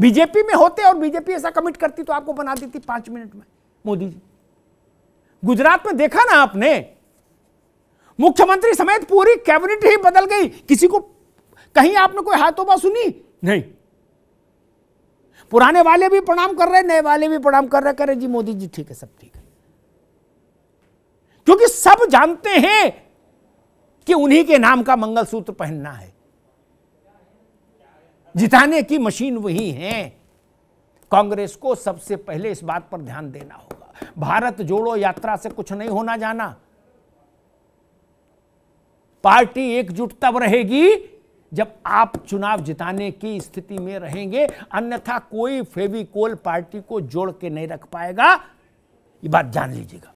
BJP में होते और बीजेपी ऐसा कमिट करती तो आपको बना देती पांच मिनट में मोदी जी गुजरात में देखा ना आपने मुख्यमंत्री समेत पूरी कैबिनेट ही बदल गई किसी को कहीं आपने कोई हाथों सुनी नहीं पुराने वाले भी प्रणाम कर रहे नए वाले भी प्रणाम कर रहे करे जी मोदी जी ठीक है सब ठीक है क्योंकि सब जानते हैं कि उन्हीं के नाम का मंगलसूत्र पहनना है जिताने की मशीन वही है कांग्रेस को सबसे पहले इस बात पर ध्यान देना होगा भारत जोड़ो यात्रा से कुछ नहीं होना जाना पार्टी एकजुट तब रहेगी जब आप चुनाव जिताने की स्थिति में रहेंगे अन्यथा कोई फेविकोल पार्टी को जोड़ के नहीं रख पाएगा ये बात जान लीजिएगा